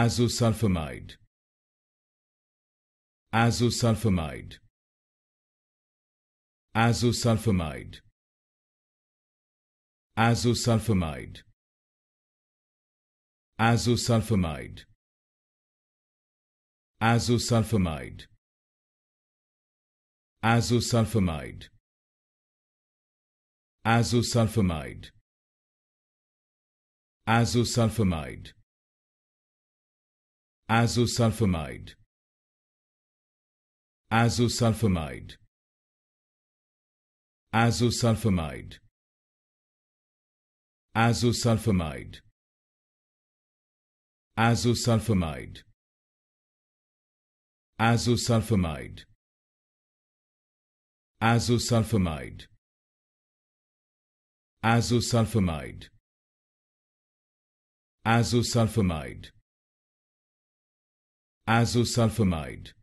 azosulfamide azosulfamide azosulfamide azosulfamide azosulfamide azosulfamide azosulfamide azosulfamide azosulfamide azosulfamide azosulfamide azosulfamide azosulfamide azosulfamide azosulfamide azosulfamide azosulfamide azosulfamide azosulfamide